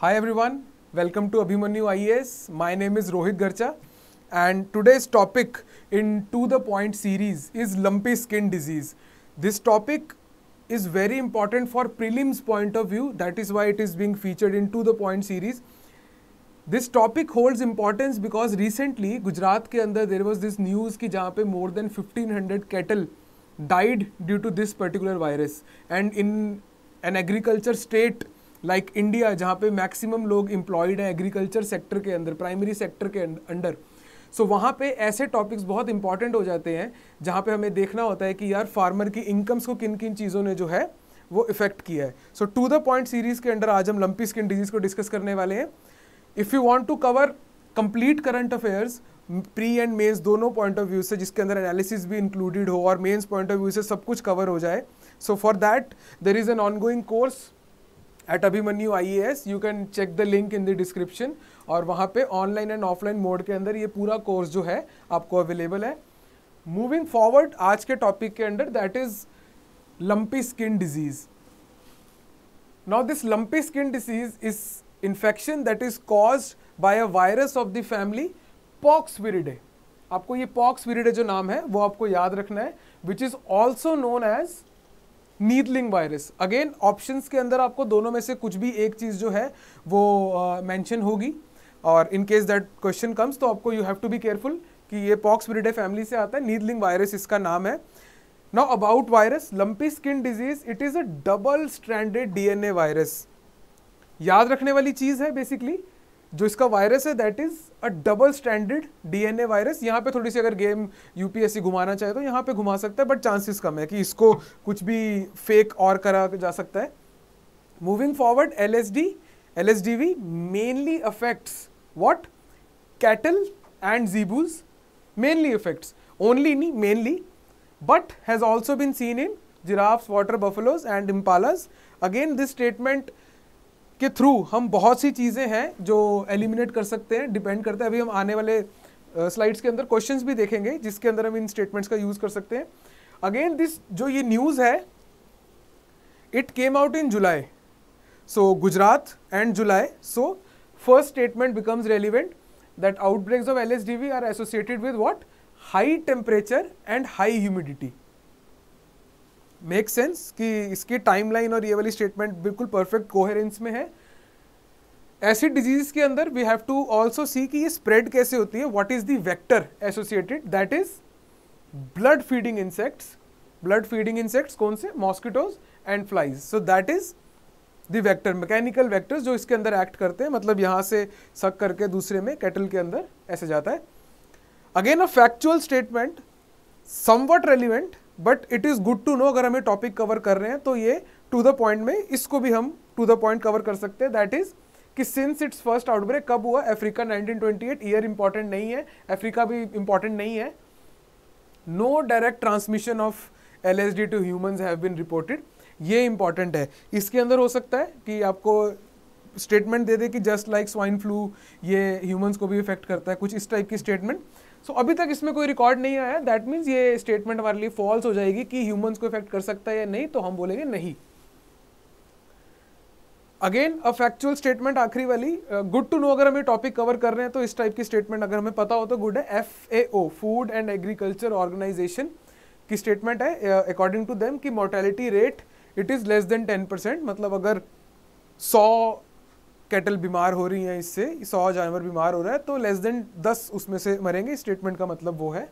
Hi everyone, welcome to Abhimanyu IAS. My name is Rohit Garcha and today's topic in To The Point series is lumpy skin disease. This topic is very important for prelims point of view that is why it is being featured in To The Point series. This topic holds importance because recently Gujarat ke andar there was this news ki jahan pe more than 1500 cattle died due to this particular virus and in an agriculture state like like India जहाँ पे maximum लोग employed हैं agriculture sector के अंदर primary sector के under so so, वहाँ पे ऐसे टॉपिक्स बहुत इंपॉर्टेंट हो जाते हैं जहाँ पे हमें देखना होता है कि यार फार्मर की इनकम्स को किन किन चीज़ों ने जो है वो इफेक्ट किया है so to the point series के अंडर आज हम लंपी स्किन डिजीज़ को डिस्कस करने वाले हैं if you want to cover complete current affairs pre and mains दोनों पॉइंट ऑफ व्यू से जिसके अंदर एनालिसिस भी इंक्लूडेड हो और मेन्स पॉइंट ऑफ व्यू से सब कुछ कवर हो जाए so for that there is an ongoing course at Abhimanyu I you can check the link in the description और वहाँ पे ऑनलाइन एंड ऑफलाइन मोड के अंदर ये पूरा कोर्स जो है आपको अवेलेबल है मूविंग फॉरवर्ड आज के टॉपिक के under that is lumpy skin disease now this lumpy skin disease is infection that is cause by a virus of the family pox viridae आपको ये पॉक्स विरिडे जो नाम है वो आपको याद रखना है which is also known as neethling virus again options के अंदर आपको दोनों में से कुछ भी एक चीज़ जो है वो मैंशन uh, होगी और in case that question comes तो आपको you have to be careful कि ये पॉक्स ब्रिडे फैमिली से आता है नीडलिंग वायरस इसका नाम है now about virus lumpy skin disease it is a double stranded DNA virus याद रखने वाली चीज़ है बेसिकली जो इसका वायरस है that is a double standard DNA virus यहाँ पे थोड़ी सी अगर गेम यूपीएससी घुमाना चाहे तो यहाँ पे घुमा सकता है बट चांसेस कम है कि इसको कुछ भी फेक और करा जा सकता है moving forward L S D L S D V mainly affects what cattle and zebus mainly affects only नहीं mainly but has also been seen in giraffes water buffaloes and impalas again this statement के through हम बहुत सी चीज़ें हैं जो eliminate कर सकते हैं डिपेंड करते हैं अभी हम आने वाले स्लाइड्स के अंदर क्वेश्चंस भी देखेंगे जिसके अंदर हम इन स्टेटमेंट्स का यूज़ कर सकते हैं अगेन दिस जो ये न्यूज़ है it came out in July so Gujarat and July so first statement becomes relevant that outbreaks of L R associated with what high temperature and high humidity make sense कि इसकी timeline और ये वाली statement बिल्कुल perfect coherence में है acid disease के अंदर we have to also see कि ये स्प्रेड कैसे होती है what is the vector associated that is blood feeding insects blood feeding insects कौन से mosquitoes and flies so that is the vector mechanical vectors जो इसके अंदर एक्ट करते हैं मतलब यहाँ से सक करके दूसरे में कैटल के अंदर ऐसे जाता है again a factual statement somewhat relevant but it is good to know अगर हमें टॉपिक कवर कर रहे हैं तो ये टू द पॉइंट में इसको भी हम टू द पॉइंट कवर कर सकते हैं दैट इज़ कि सिंस इट्स फर्स्ट आउटब्रेक कब हुआ अफ्रीका 1928 ईयर इंपॉर्टेंट नहीं है अफ्रीका भी इंपॉर्टेंट नहीं है no direct transmission of L S D to humans have been reported ये इंपॉर्टेंट है इसके अंदर हो सकता है कि आपको स्टेटमेंट दे दे कि जस्ट लाइक स्वाइन फ्लू ये ह्यूमंस को भी इफेक्ट करता है कुछ इस टाइप की स्टेटमेंट सो so, अभी तक इसमें कोई रिकॉर्ड नहीं आया दैट मीन्स ये स्टेटमेंट हमारे लिए फॉल्स हो जाएगी कि ह्यूमंस को इफेक्ट कर सकता है या नहीं तो हम बोलेंगे नहीं अगेन अ फैक्चुअल स्टेटमेंट आखिरी वाली गुड टू नो अगर हम ये टॉपिक कवर कर रहे हैं तो इस टाइप की स्टेटमेंट अगर हमें पता हो तो गुड है F A O food and agriculture organization की स्टेटमेंट है अकॉर्डिंग टू देम कि mortality rate it is less than ten percent मतलब अगर सौ कैटल बीमार हो रही हैं इससे सौ जानवर बीमार हो रहा है तो लेस देन दस उसमें से मरेंगे स्टेटमेंट का मतलब वो है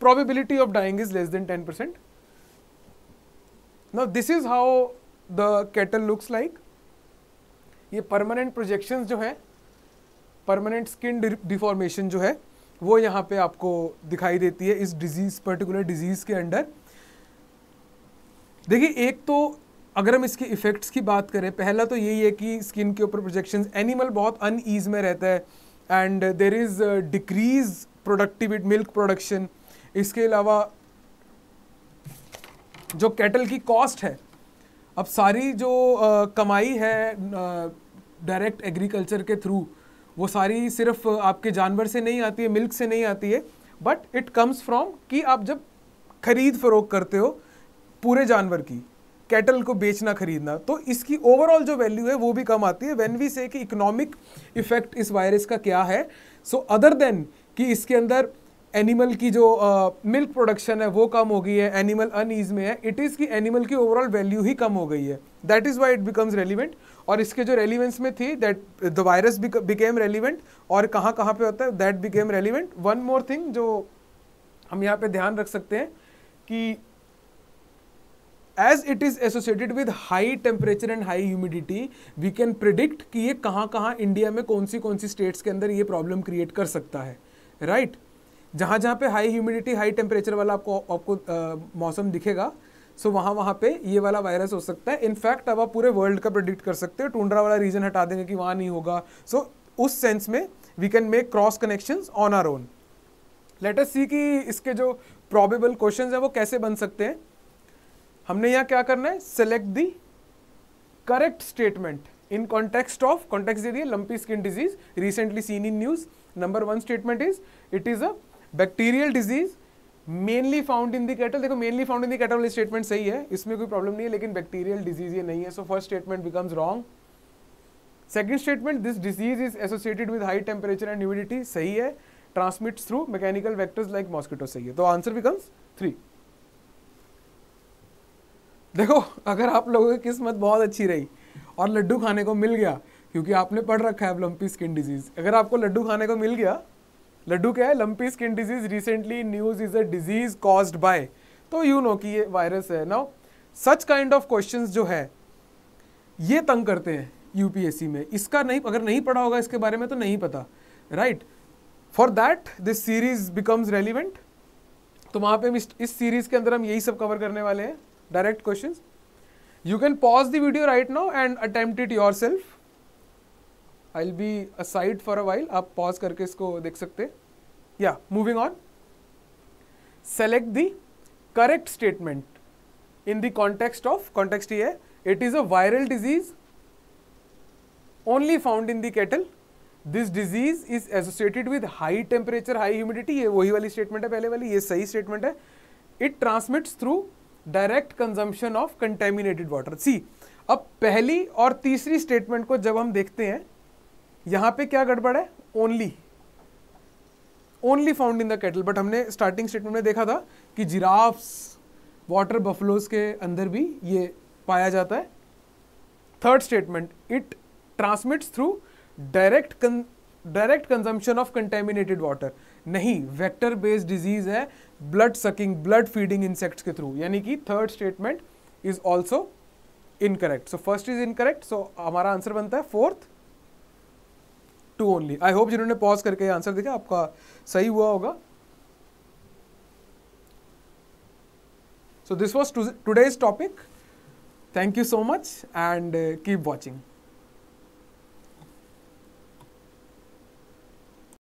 probability of dying is less than ten percent ना this is how the cattle looks like ये परमानेंट प्रोजेक्शन जो है परमानेंट स्किन डिफॉर्मेशन जो है वो यहाँ पे आपको दिखाई देती है इस डिजीज पर्टिकुलर डिजीज के अंडर देखिए एक तो अगर हम इसके इफ़ेक्ट्स की बात करें पहला तो यही है कि स्किन के ऊपर प्रोजेक्शन एनिमल बहुत अनईज में रहता है and there is decrease productivity milk production इसके अलावा जो कैटल की कॉस्ट है अब सारी जो आ, uh, कमाई है डायरेक्ट uh, एग्रीकल्चर के थ्रू वो सारी सिर्फ आपके जानवर से नहीं आती है मिल्क से नहीं आती है बट इट कम्स फ्रॉम कि आप जब खरीद फरोख करते हो पूरे जानवर की कैटल को बेचना खरीदना तो इसकी ओवरऑल जो वैल्यू है वो भी कम आती है वेन वी से कि इकोनॉमिक इफेक्ट इस वायरस का क्या है सो अदर देन कि इसके अंदर एनिमल की जो मिल्क uh, प्रोडक्शन है वो कम हो गई है एनिमल अनईज में है इट इज़ कि एनिमल की ओवरऑल वैल्यू ही कम हो गई है that is why it becomes relevant और इसके जो रेलिवेंस में थी that the virus became relevant और कहाँ कहाँ पे होता है that became relevant one more thing जो हम यहाँ पे ध्यान रख सकते हैं कि as it is associated with high temperature and high humidity we can predict कि ये कहाँ कहाँ इंडिया में कौन सी कौन सी स्टेट्स के अंदर ये प्रॉब्लम क्रिएट कर सकता है राइट right? जहाँ जहाँ पे हाई ह्यूमिडिटी हाई टेम्परेचर वाला आपको आपको मौसम दिखेगा सो so, वहाँ वहाँ पे ये वाला वायरस हो सकता है इनफैक्ट अब आप पूरे वर्ल्ड का प्रिडिक्ट कर सकते हो टूंड्रा वाला रीजन हटा देंगे कि वहाँ नहीं होगा सो so, उस सेंस में we can make cross connection on our own latest see कि इसके जो प्रॉबेबल क्वेश्चन हैं वो कैसे बन सकते हैं हमने यहां क्या करना है select the correct statement in context of context दे दिए lumpy skin disease recently seen in news number one statement is it is a bacterial disease mainly found in the cattle देखो mainly found in the cattle statement सही है इसमें कोई problem नहीं है लेकिन बैक्टीरियल डिजीज ये नहीं है so first statement becomes wrong second statement this disease is associated with high temperature and humidity सही है transmits through mechanical vectors like mosquito सही है तो आंसर बिकम्स थ्री देखो अगर आप लोगों की किस्मत बहुत अच्छी रही और लड्डू खाने को मिल गया क्योंकि आपने पढ़ रखा है लंपी स्किन डिजीज़ अगर आपको लड्डू खाने को मिल गया लड्डू क्या है lumpy skin disease recently news is a disease caused by तो यू नो कि ये वायरस है ना सच काइंड ऑफ क्वेश्चन जो है ये तंग करते हैं यू में इसका नहीं अगर नहीं पढ़ा होगा इसके बारे में तो नहीं पता right for that this series becomes relevant तो वहाँ पे इस सीरीज़ के अंदर हम यही सब कवर करने वाले हैं direct questions. You can pause the video right now and attempt it yourself. I'll be aside for a while. aap pause karke isko dekh sakte Yeah, moving on. Select the correct statement in the context of context here it is a viral disease only found in the cattle. This disease is associated with high temperature high humidity ये वही वाली statement है पहले वाली ये सही statement है it transmits through direct consumption of contaminated water see अब पहली और तीसरी स्टेटमेंट को जब हम देखते हैं यहां पे क्या गड़बड़ है only only found in the cattle but हमने स्टार्टिंग स्टेटमेंट में देखा था कि जिराफ्स वाटर बफलोज के अंदर भी ये पाया जाता है third statement it transmits through direct direct consumption of contaminated water नहीं वेक्टर बेस्ड डिजीज है blood sucking blood feeding insects के थ्रू यानी कि third statement is also incorrect so first is incorrect so हमारा आंसर बनता है fourth two only I hope जिन्होंने pause करके आंसर देखा आपका सही हुआ होगा so this was today's topic thank you so much and keep watching